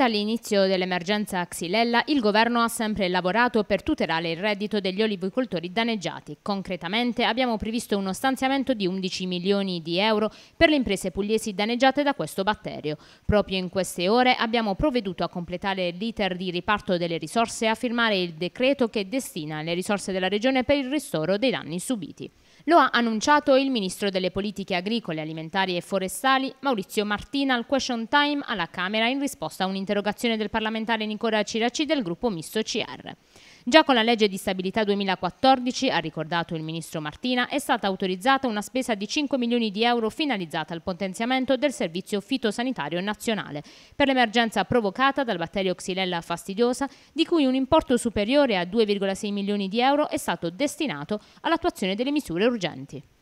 dall'inizio dell'emergenza Xylella il governo ha sempre lavorato per tutelare il reddito degli olivicoltori danneggiati. Concretamente abbiamo previsto uno stanziamento di 11 milioni di euro per le imprese pugliesi danneggiate da questo batterio. Proprio in queste ore abbiamo provveduto a completare l'iter di riparto delle risorse e a firmare il decreto che destina le risorse della Regione per il ristoro dei danni subiti. Lo ha annunciato il Ministro delle Politiche Agricole, Alimentari e Forestali, Maurizio Martina, al Question Time alla Camera in risposta a un'interrogazione Interrogazione del parlamentare Nicola Ciraci del gruppo misto CR. Già con la legge di stabilità 2014, ha ricordato il ministro Martina, è stata autorizzata una spesa di 5 milioni di euro finalizzata al potenziamento del servizio fitosanitario nazionale per l'emergenza provocata dal batterio Xylella fastidiosa, di cui un importo superiore a 2,6 milioni di euro è stato destinato all'attuazione delle misure urgenti.